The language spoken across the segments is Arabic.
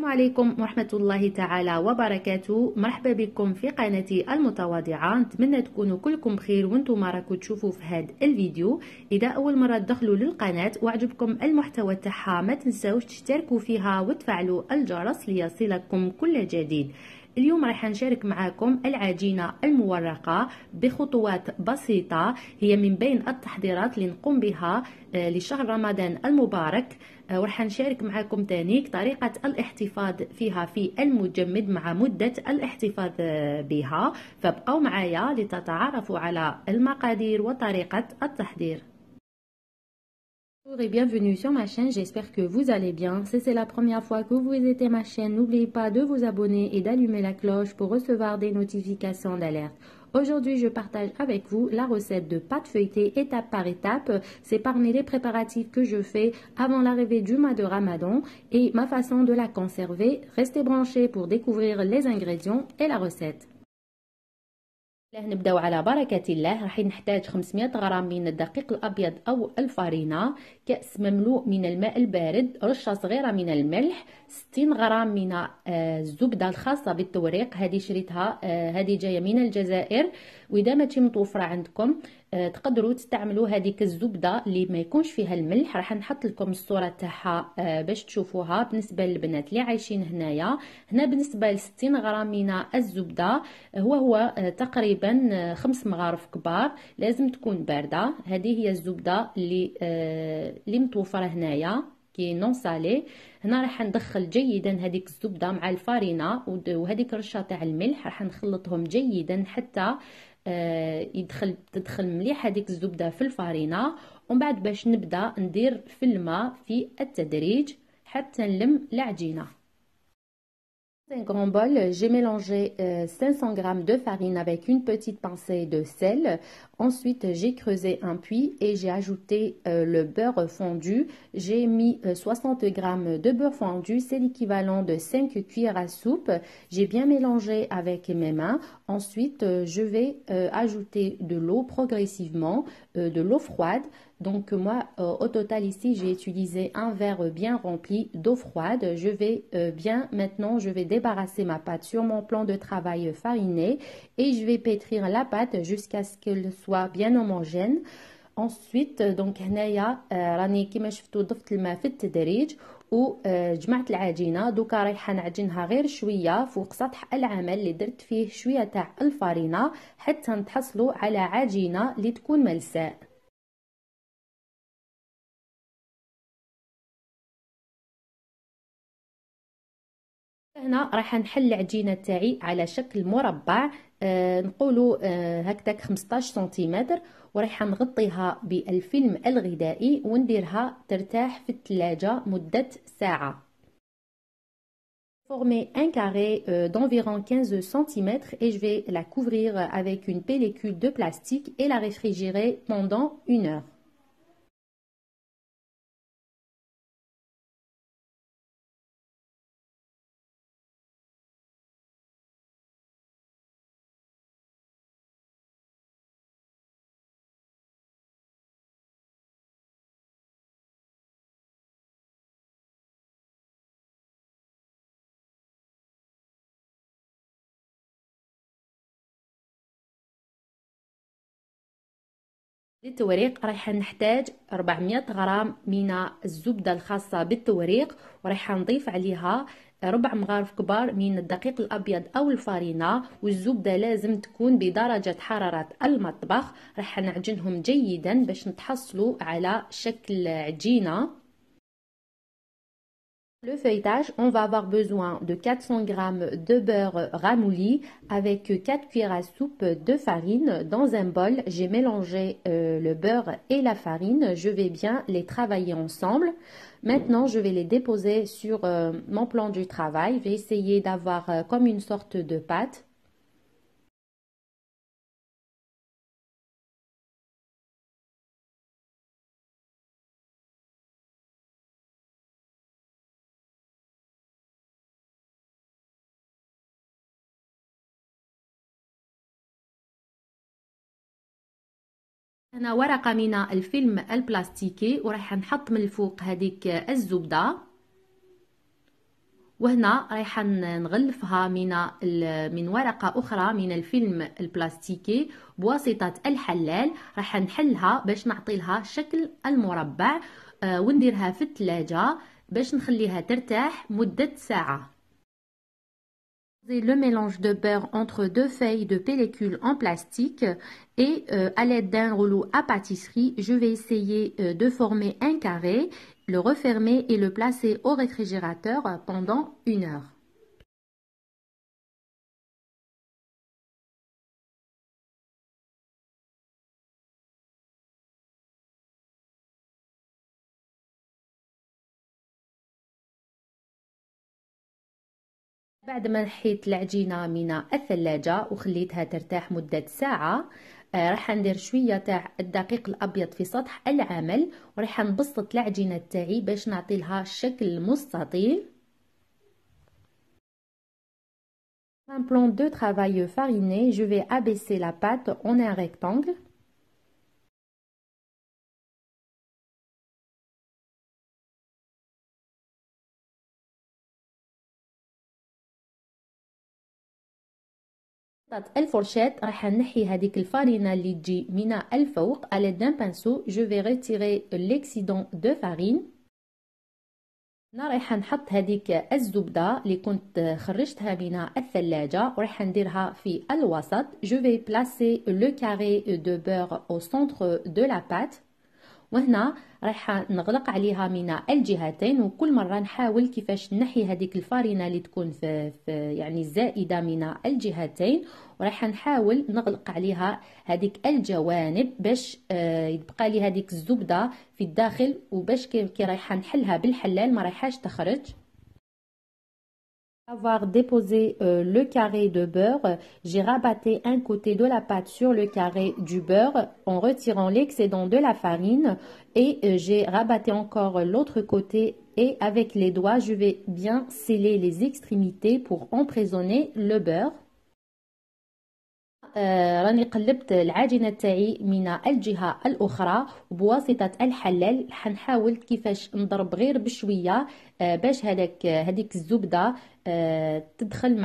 السلام عليكم ورحمة الله تعالى وبركاته مرحبا بكم في قناتي المتواضعة نتمنى تكونوا كلكم بخير وانتم راكم تشوفوا في هذا الفيديو إذا أول مرة تدخلوا للقناة وعجبكم المحتوى تاعها ما تنساوش تشتركوا فيها وتفعلوا الجرس ليصلكم كل جديد اليوم راح نشارك معاكم العجينة المورقة بخطوات بسيطة هي من بين التحضيرات اللي نقوم بها آه، لشهر رمضان المبارك آه، وراح نشارك معاكم تانيك طريقة الاحتفاظ فيها في المجمد مع مدة الاحتفاظ آه، بها فابقوا معايا لتتعرفوا على المقادير وطريقة التحضير Bonjour et bienvenue sur ma chaîne, j'espère que vous allez bien. Si c'est la première fois que vous visitez ma chaîne, n'oubliez pas de vous abonner et d'allumer la cloche pour recevoir des notifications d'alerte. Aujourd'hui, je partage avec vous la recette de pâte feuilletée étape par étape. C'est parmi les préparatifs que je fais avant l'arrivée du mois de Ramadan et ma façon de la conserver. Restez branchés pour découvrir les ingrédients et la recette. له نبداو على بركة الله راح نحتاج 500 غرام من الدقيق الأبيض أو الفارينة كأس مملوء من الماء البارد رشة صغيرة من الملح 60 غرام من آه، الزبدة الخاصة بالتوريق هذه شريتها آه، هذه جاية من الجزائر وإذا ما متوفرة عندكم آه، تقدروا تستعملوا هذيك الزبده اللي ما يكونش فيها الملح راح نحط لكم الصوره تاعها آه، باش تشوفوها بالنسبه للبنات اللي عايشين هنايا هنا بالنسبه ل 60 غرام من الزبده آه، هو هو تقريبا خمس مغارف كبار لازم تكون بارده هذه هي الزبده اللي اللي متوفره هنايا كي نون سالي هنا راح ندخل جيدا هذيك الزبده مع الفارينه وهذيك رشه تاع الملح راح نخلطهم جيدا حتى آه، يدخل تدخل مليح هذيك الزبده في الفرينه ومن بعد باش نبدا ندير في الماء في التدريج حتى نلم العجينه un grand bol, j'ai mélangé 500 euh, g de farine avec une petite pincée de sel. Ensuite, j'ai creusé un puits et j'ai ajouté euh, le beurre fondu. J'ai mis 60 euh, g de beurre fondu, c'est l'équivalent de 5 cuillères à soupe. J'ai bien mélangé avec mes mains. Ensuite, euh, je vais ajouter de l'eau progressivement, de l'eau froide. Donc moi, au total ici, j'ai utilisé un verre bien rempli d'eau froide. Je vais bien maintenant, je vais débarrasser ma pâte sur mon plan de travail fariné et je vais pétrir la pâte jusqu'à ce qu'elle soit soit bien homogène انسويت دونك هنايا آه، راني كيما شفتوا ضفت الماء في التدريج وجمعت آه، العجينه دوكا رايحه نعجنها غير شويه فوق سطح العمل اللي درت فيه شويه تاع الفارينه حتى نتحصلوا على عجينه اللي تكون ملساء هنا راح نحل العجينه تاعي على شكل مربع نقولوا هكذاك former un carré euh, d'environ 15 cm et je vais la couvrir avec une pellicule de plastique et la réfrigérer pendant une heure. للتوريق رايحة نحتاج 400 غرام من الزبدة الخاصة بالتوريق ورايحة نضيف عليها ربع مغارف كبار من الدقيق الأبيض أو الفارينة والزبدة لازم تكون بدرجة حرارة المطبخ راح نعجنهم جيدا باش نتحصلوا على شكل عجينة Le feuilletage, on va avoir besoin de 400 g de beurre ramolli avec 4 cuillères à soupe de farine. Dans un bol, j'ai mélangé euh, le beurre et la farine. Je vais bien les travailler ensemble. Maintenant, je vais les déposer sur euh, mon plan du travail. Je vais essayer d'avoir euh, comme une sorte de pâte. هنا ورقه من الفيلم البلاستيكي وراح نحط من الفوق هذيك الزبده وهنا رايحه نغلفها من من ورقه اخرى من الفيلم البلاستيكي بواسطه الحلال راح نحلها باش نعطي لها شكل المربع آه، ونديرها في الثلاجه باش نخليها ترتاح مده ساعه le mélange de beurre entre deux feuilles de pellicule en plastique et euh, à l'aide d'un rouleau à pâtisserie, je vais essayer euh, de former un carré, le refermer et le placer au réfrigérateur pendant une heure. بعد ما نحيت العجينه من الثلاجه وخليتها ترتاح مده ساعه آه، راح ندير شويه تاع الدقيق الابيض في سطح العمل وراح نبسط العجينه تاعي باش نعطي لها شكل مستطيل Un plan de travail fariné, je vais abaisser la pâte en un rectangle. بطاط الفرشات راح نحي هذيك الفارينة اللي تجي من الفوق على دان بانسو جو في ريتيري ليكسيدون دو فارين هنا رايحه نحط هذيك الزبده اللي كنت خرجتها من الثلاجه وراح نديرها في الوسط جو في بلاسي لو كاري دو بور او سونتر دو لا بات وهنا رايحه نغلق عليها من الجهتين وكل مره نحاول كيفاش نحي هذيك الفارينه اللي تكون في, في يعني زائده من الجهتين ورايحه نحاول نغلق عليها هذيك الجوانب باش آه، يبقى لي هذيك الزبده في الداخل وباش كي رايحه نحلها بالحلال ما رايحاش تخرج avoir déposé euh, le carré de beurre, j'ai rabatté un côté de la pâte sur le carré du beurre en retirant l'excédent de la farine et euh, j'ai rabatté encore l'autre côté et avec les doigts, je vais bien sceller les extrémités pour emprisonner le beurre. Euh, تدخل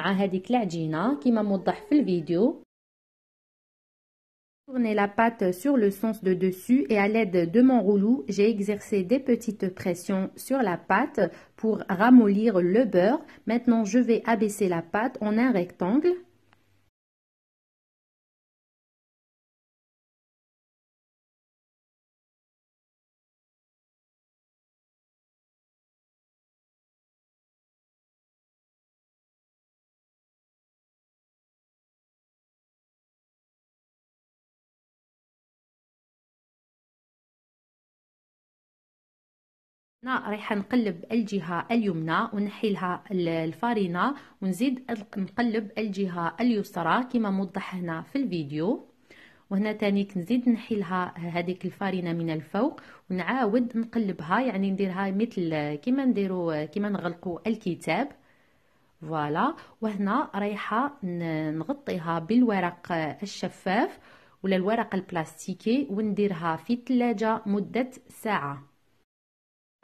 Tourner la pâte sur le sens de dessus et à l'aide de mon rouleau, j'ai exercé des petites pressions sur la pâte pour ramollir le beurre. Maintenant, je vais abaisser la pâte en un rectangle. هنا رايحه نقلب الجهه اليمنى ونحي لها الفارينه ونزيد نقلب الجهه اليسرى كما موضح هنا في الفيديو وهنا تاني نزيد نحي لها هذيك الفارينه من الفوق ونعاود نقلبها يعني نديرها مثل كما نديرو كما نغلقو الكتاب فوالا وهنا رايحه نغطيها بالورق الشفاف ولا الورق البلاستيكي ونديرها في الثلاجه مده ساعه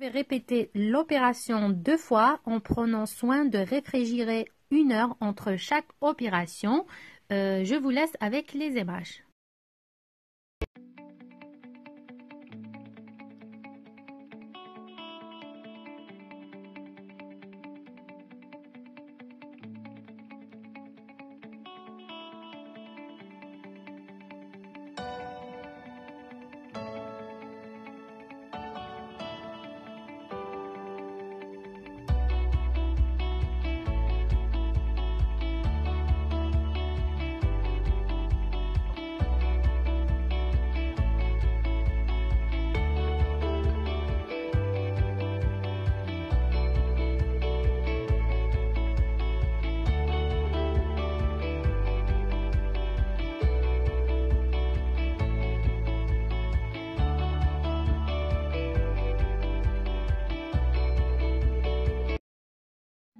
Je vais répéter l'opération deux fois en prenant soin de réfrigérer une heure entre chaque opération. Euh, je vous laisse avec les images.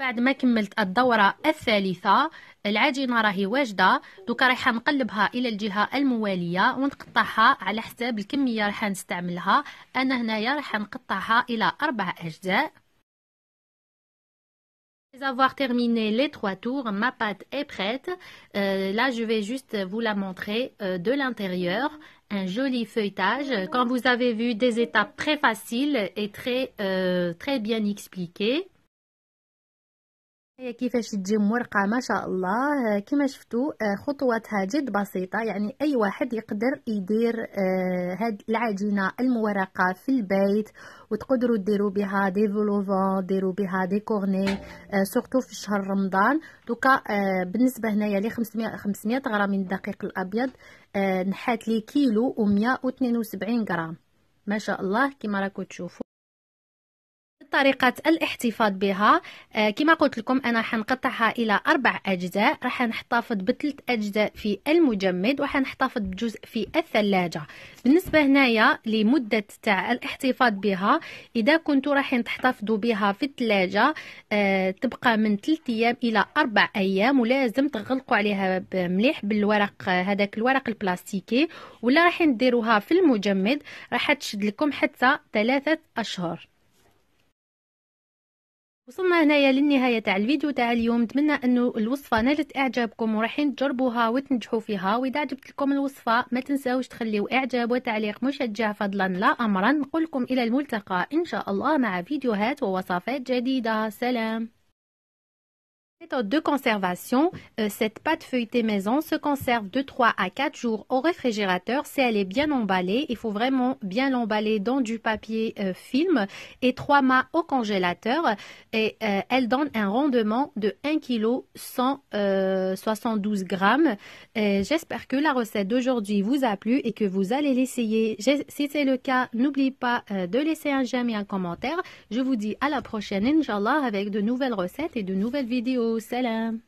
بعد ما كملت الدورة الثالثة العجينة راهي واجدة دوكا رايحة نقلبها إلى الجهة الموالية ونقطعها على حساب الكمية راح نستعملها أنا هنايا راح نقطعها إلى أربع أجزاء avoir terminé les trois tours, ma pâte est prête. Euh, là, je vais juste vous la montrer euh, de l'intérieur. Un joli feuilletage. Quand vous avez vu des étapes très faciles et très, euh, très bien expliquées. هي كيفاش تجي مورقة ما شاء الله كما شفتوا آه، خطواتها جد بسيطة يعني أي واحد يقدر يدير آه، هاد العجينة المورقة في البيت وتقدروا تديروا بها دي فولوفون ديروا بها دي كورني سورتو في شهر رمضان دوكا آه، بالنسبة هنايا لي 500 500 غرام من الدقيق الأبيض نحات لي كيلو و 172 غرام ما شاء الله كما راكم تشوفوا طريقة الاحتفاظ بها آه، كما قلت لكم أنا حنقطعها إلى أربع أجزاء راح نحتفظ بثلاث أجزاء في المجمد وحنحتفظ بجزء في الثلاجة بالنسبة هنايا لمدة تاع الاحتفاظ بها إذا كنتوا رايحين تحتفظوا بها في الثلاجة آه، تبقى من ثلاث أيام إلى أربع أيام ولازم تغلقوا عليها مليح بالورق آه، هذاك الورق البلاستيكي ولا رايحين ديروها في المجمد راح تشد لكم حتى ثلاثة أشهر وصلنا هنايا للنهاية تاع الفيديو تاع اليوم نتمنى انه الوصفة نالت اعجابكم ورايحين تجربوها وتنجحوا فيها واذا عجبت لكم الوصفة ما تنساوش تخليوا اعجاب وتعليق مشجع فضلا لا امرا نقولكم الى الملتقى ان شاء الله مع فيديوهات ووصفات جديدة سلام Méthode de conservation, euh, cette pâte feuilletée maison se conserve de 3 à 4 jours au réfrigérateur si elle est bien emballée. Il faut vraiment bien l'emballer dans du papier euh, film et 3 mâts au congélateur et euh, elle donne un rendement de 1 kg 172 grammes. J'espère que la recette d'aujourd'hui vous a plu et que vous allez l'essayer. Si c'est le cas, n'oubliez pas de laisser un j'aime et un commentaire. Je vous dis à la prochaine, Inch'Allah, avec de nouvelles recettes et de nouvelles vidéos. سلام